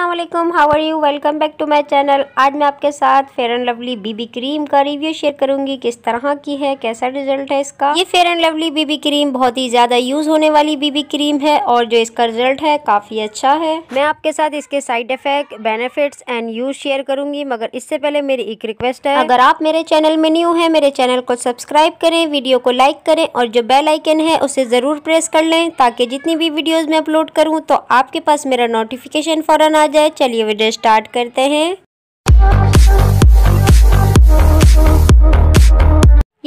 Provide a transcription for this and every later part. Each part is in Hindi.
अल्लाम how are you welcome back to my channel आज मैं आपके साथ Fair and Lovely BB cream का रिव्यू शेयर करूंगी किस तरह की है कैसा रिजल्ट है इसका ये Fair and Lovely BB cream बहुत ही ज़्यादा यूज़ होने वाली बीबी क्रीम है और जो इसका रिजल्ट है काफ़ी अच्छा है मैं आपके साथ इसके side effect benefit and use share करूंगी मगर इससे पहले मेरी एक रिक्वेस्ट है अगर आप मेरे चैनल में न्यू है मेरे चैनल को सब्सक्राइब करें वीडियो को लाइक करें और जो बेल आइकन है उसे ज़रूर प्रेस कर लें ताकि जितनी भी वीडियोज़ में अपलोड करूँ तो आपके पास मेरा नोटिफिकेशन फ़ौरन आ जाए चलिए वीडियो स्टार्ट करते हैं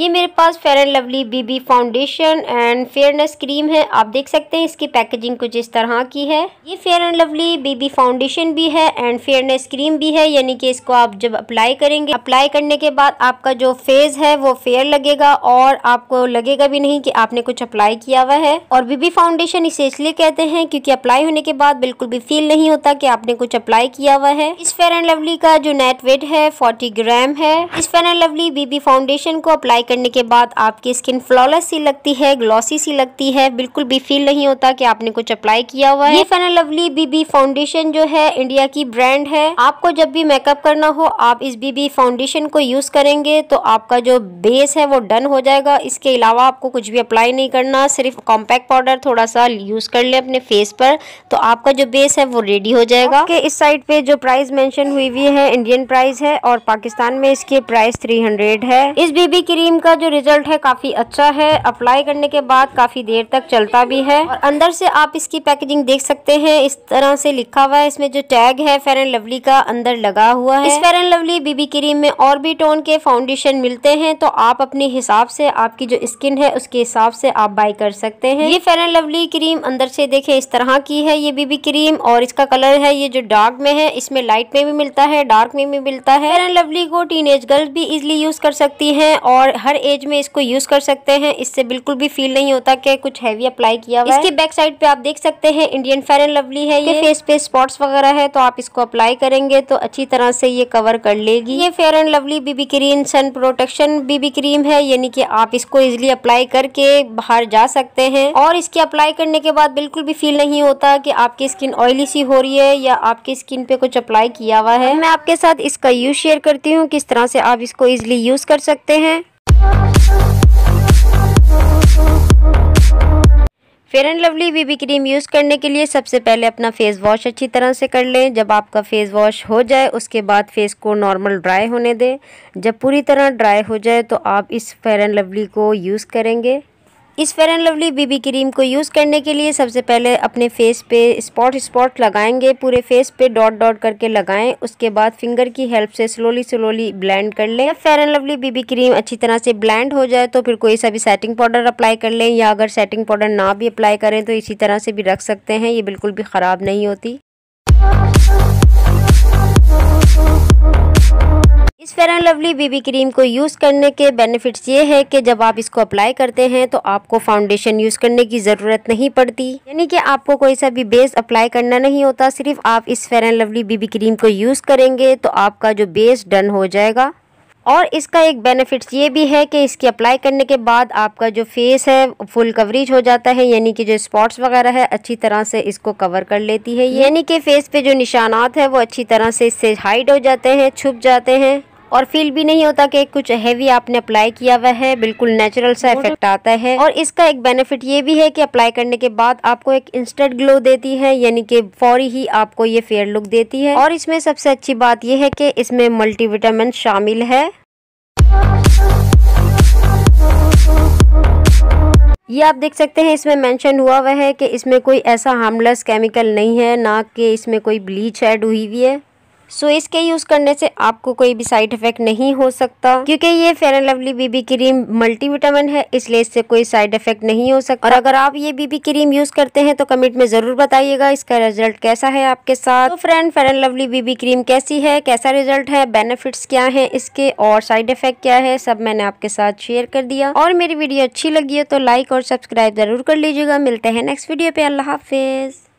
ये मेरे पास Fair and Lovely BB foundation and fairness cream है आप देख सकते हैं इसकी पैकेजिंग कुछ इस तरह की है ये Fair and Lovely BB foundation भी है एंड फेयरनेस क्रीम भी है यानी कि इसको आप जब अप्लाई करेंगे अप्लाई करने के बाद आपका जो फेस है वो फेयर लगेगा और आपको लगेगा भी नहीं कि आपने कुछ अप्लाई किया हुआ है और बीबी फाउंडेशन इसे इसलिए कहते हैं क्योंकि अप्लाई होने के बाद बिल्कुल भी फील नहीं होता कि आपने कुछ अप्लाई किया हुआ है इस फेयर एंड लवली का जो नेट वेट है फोर्टी ग्राम है इस Fair and Lovely BB foundation को अप्लाई करने के बाद आपकी स्किन फ्लॉलेस सी लगती है ग्लॉसी सी लगती है बिल्कुल भी फील नहीं होता कि आपने कुछ अप्लाई किया हुआ है ये फना लवली बीबी फाउंडेशन जो है इंडिया की ब्रांड है आपको जब भी मेकअप करना हो आप इस बीबी फाउंडेशन को यूज करेंगे तो आपका जो बेस है वो डन हो जाएगा इसके अलावा आपको कुछ भी अप्लाई नहीं करना सिर्फ कॉम्पैक्ट पाउडर थोड़ा सा यूज कर ले अपने फेस पर तो आपका जो बेस है वो रेडी हो जाएगा के इस साइड पे जो प्राइस मेंशन हुई हुई है इंडियन प्राइस है और पाकिस्तान में इसके प्राइस 300 है इस बीबी क्रीम इनका जो रिजल्ट है काफ़ी अच्छा है अप्लाई करने के बाद काफ़ी देर तक चलता भी है और अंदर से आप इसकी पैकेजिंग देख सकते हैं इस तरह से लिखा हुआ है इसमें जो टैग है फेयर एंड लवली का अंदर लगा हुआ है इस Fair and Lovely BB cream में और भी टोन के फाउंडेशन मिलते हैं तो आप अपने हिसाब से आपकी जो स्किन है उसके हिसाब से आप बाई कर सकते हैं ये फेयर एंड लवली क्रीम अंदर से देखे इस तरह की है ये बीबी क्रीम और इसका कलर है ये जो डार्क में है इसमें लाइट में भी मिलता है डार्क में भी मिलता है फेयर एंड लवली को टीन गर्ल्स भी इजिली यूज कर सकती है और हर हर एज में इसको यूज़ कर सकते हैं इससे बिल्कुल भी फील नहीं होता कि कुछ हैवी अप्लाई किया हुआ इसके बैक साइड पे आप देख सकते हैं इंडियन फेयर एंड लवली है ये फेस पे स्पॉट्स वगैरह है तो आप इसको अप्लाई करेंगे तो अच्छी तरह से ये कवर कर लेगी ये Fair and Lovely BB cream sun protection BB cream है यानी कि आप इसको इजिली अप्लाई करके बाहर जा सकते हैं और इसके अप्लाई करने के बाद बिल्कुल भी फील नहीं होता की आपकी स्किन ऑयली सी हो रही है या आपकी स्किन पे कुछ अप्लाई किया हुआ है मैं आपके साथ इसका यूज शेयर करती हूँ किस तरह से आप इसको इजिली यूज कर सकते हैं Fair and Lovely BB cream use करने के लिए सबसे पहले अपना फेस वॉश अच्छी तरह से कर लें जब आपका फेस वॉश हो जाए उसके बाद फेस को नॉर्मल ड्राई होने दें जब पूरी तरह ड्राई हो जाए तो आप इस फेयर एंड लवली को यूज़ करेंगे इस Fair and Lovely BB cream को यूज़ करने के लिए सबसे पहले अपने फेस पे स्पॉट स्पॉट लगाएंगे पूरे फेस पे डॉट डॉट करके लगाएं उसके बाद फिंगर की हेल्प से स्लोली स्लोली ब्लेंड कर लें Fair and Lovely BB cream अच्छी तरह से ब्लेंड हो जाए तो फिर कोई सा भी सेटिंग पाउडर अप्लाई कर लें या अगर सेटिंग पाउडर ना भी अप्लाई करें तो इसी तरह से भी रख सकते हैं ये बिल्कुल भी ख़राब नहीं होती इस Fair and Lovely BB cream को यूज़ करने के बेनिफिट्स ये है कि जब आप इसको अप्लाई करते हैं तो आपको फाउंडेशन यूज़ करने की ज़रूरत नहीं पड़ती यानी कि आपको कोई सा भी बेस अप्लाई करना नहीं होता सिर्फ आप इस Fair and Lovely BB cream को यूज़ करेंगे तो आपका जो बेस डन हो जाएगा और इसका एक बेनिफिट्स ये भी है कि इसकी अप्लाई करने के बाद आपका जो फेस है फुल कवरेज हो जाता है यानी कि जो स्पॉट्स वगैरह है अच्छी तरह से इसको कवर कर लेती है यानी कि फेस पे जो निशानात है वो अच्छी तरह से इससे हाइड हो जाते हैं छुप जाते हैं और फील भी नहीं होता कि कुछ हैवी आपने अप्लाई किया हुआ है बिल्कुल नेचुरल सा इफेक्ट आता है और इसका एक बेनिफिट ये भी है कि अप्लाई करने के बाद आपको एक इंस्टेंट ग्लो देती है यानी कि फौरी ही आपको ये फेयर लुक देती है और इसमें सबसे अच्छी बात यह है कि इसमें मल्टीविटामिन शामिल है ये आप देख सकते हैं इसमें मेंशन हुआ हुआ है कि इसमें कोई ऐसा हार्मलेस केमिकल नहीं है ना कि इसमें कोई ब्लीच ऐड हुई हुई है सो इसके यूज़ करने से आपको कोई भी साइड इफेक्ट नहीं हो सकता क्योंकि ये Fair and Lovely BB cream multivitamin है इसलिए इससे कोई साइड इफेक्ट नहीं हो सकता और अगर आप ये बीबी क्रीम यूज़ करते हैं तो कमेंट में ज़रूर बताइएगा इसका रिजल्ट कैसा है आपके साथ तो friend Fair and Lovely BB cream कैसी है कैसा रिजल्ट है बेनिफिट क्या है इसके और साइड इफेक्ट क्या है सब मैंने आपके साथ शेयर कर दिया और मेरी वीडियो अच्छी लगी है तो लाइक और सब्सक्राइब जरूर कर लीजिएगा मिलते हैं नेक्स्ट वीडियो पे अल्लाह हाफिज़